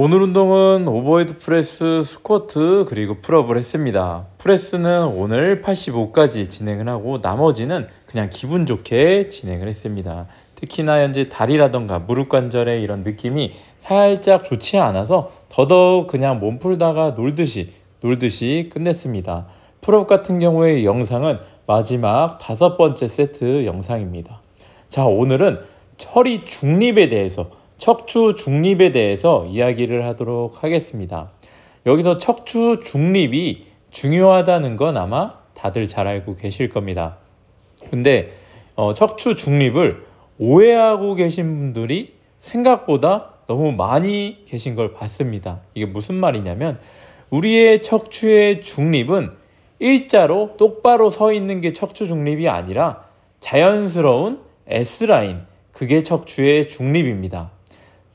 오늘 운동은 오버헤드 프레스, 스쿼트, 그리고 풀업을 했습니다. 프레스는 오늘 85까지 진행을 하고 나머지는 그냥 기분 좋게 진행을 했습니다. 특히나 현재 다리라던가 무릎 관절의 이런 느낌이 살짝 좋지 않아서 더더욱 그냥 몸 풀다가 놀듯이 놀듯이 끝냈습니다. 풀업 같은 경우의 영상은 마지막 다섯 번째 세트 영상입니다. 자, 오늘은 처리 중립에 대해서 척추 중립에 대해서 이야기를 하도록 하겠습니다. 여기서 척추 중립이 중요하다는 건 아마 다들 잘 알고 계실 겁니다. 근데 어, 척추 중립을 오해하고 계신 분들이 생각보다 너무 많이 계신 걸 봤습니다. 이게 무슨 말이냐면 우리의 척추의 중립은 일자로 똑바로 서 있는 게 척추 중립이 아니라 자연스러운 S라인, 그게 척추의 중립입니다.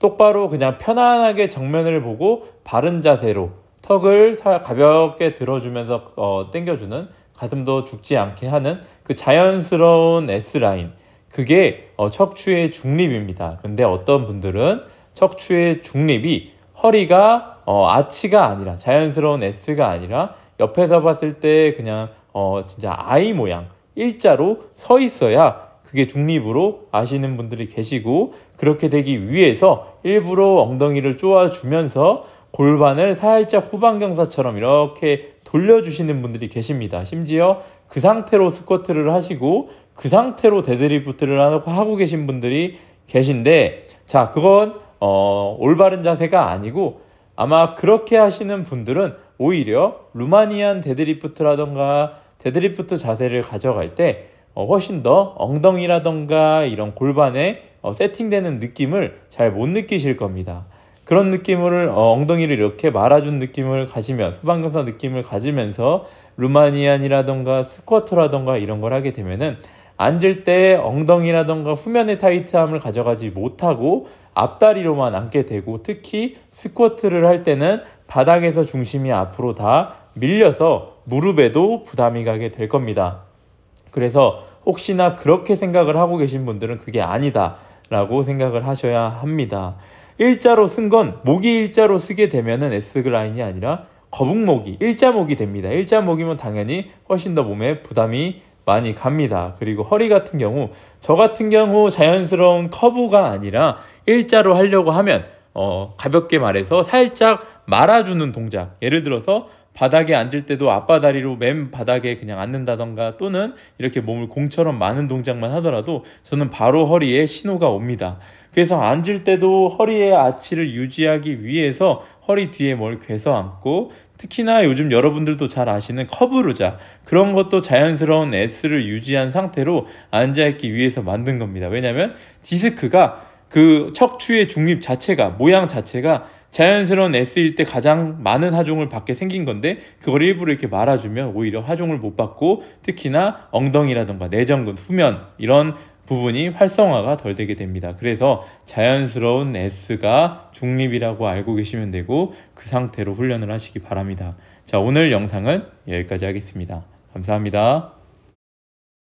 똑바로 그냥 편안하게 정면을 보고 바른 자세로 턱을 가볍게 들어주면서 어, 당겨주는 가슴도 죽지 않게 하는 그 자연스러운 S라인 그게 어, 척추의 중립입니다. 근데 어떤 분들은 척추의 중립이 허리가 어, 아치가 아니라 자연스러운 S가 아니라 옆에서 봤을 때 그냥 어, 진짜 I 모양 일자로 서 있어야 그게 중립으로 아시는 분들이 계시고 그렇게 되기 위해서 일부러 엉덩이를 쪼아주면서 골반을 살짝 후방경사처럼 이렇게 돌려주시는 분들이 계십니다. 심지어 그 상태로 스쿼트를 하시고 그 상태로 데드리프트를 하고 계신 분들이 계신데 자 그건 어, 올바른 자세가 아니고 아마 그렇게 하시는 분들은 오히려 루마니안 데드리프트라던가 데드리프트 자세를 가져갈 때 어, 훨씬 더 엉덩이라던가 이런 골반에 어, 세팅되는 느낌을 잘 못 느끼실 겁니다. 그런 느낌을 어, 엉덩이를 이렇게 말아준 느낌을 가지면 후방근사 느낌을 가지면서 루마니안이라던가 스쿼트라던가 이런 걸 하게 되면은 앉을 때 엉덩이라던가 후면의 타이트함을 가져가지 못하고 앞다리로만 앉게 되고 특히 스쿼트를 할 때는 바닥에서 중심이 앞으로 다 밀려서 무릎에도 부담이 가게 될 겁니다. 그래서 혹시나 그렇게 생각을 하고 계신 분들은 그게 아니다 라고 생각을 하셔야 합니다. 일자로 쓴 건 목이 일자로 쓰게 되면은 S그라인이 아니라 거북목이 일자목이 됩니다. 일자목이면 당연히 훨씬 더 몸에 부담이 많이 갑니다. 그리고 허리 같은 경우 저 같은 경우 자연스러운 커브가 아니라 일자로 하려고 하면 어, 가볍게 말해서 살짝 말아주는 동작 예를 들어서 바닥에 앉을 때도 앞바 다리로 맨 바닥에 그냥 앉는다던가 또는 이렇게 몸을 공처럼 많은 동작만 하더라도 저는 바로 허리에 신호가 옵니다. 그래서 앉을 때도 허리의 아치를 유지하기 위해서 허리 뒤에 뭘 괴서 앉고 특히나 요즘 여러분들도 잘 아시는 커브르자 그런 것도 자연스러운 S를 유지한 상태로 앉아있기 위해서 만든 겁니다. 왜냐하면 디스크가 그 척추의 중립 자체가 모양 자체가 자연스러운 S일 때 가장 많은 하종을 받게 생긴 건데 그걸 일부러 이렇게 말아주면 오히려 하종을못 받고 특히나 엉덩이라든가 내전근, 후면 이런 부분이 활성화가 덜 되게 됩니다. 그래서 자연스러운 S가 중립이라고 알고 계시면 되고 그 상태로 훈련을 하시기 바랍니다. 자, 오늘 영상은 여기까지 하겠습니다. 감사합니다.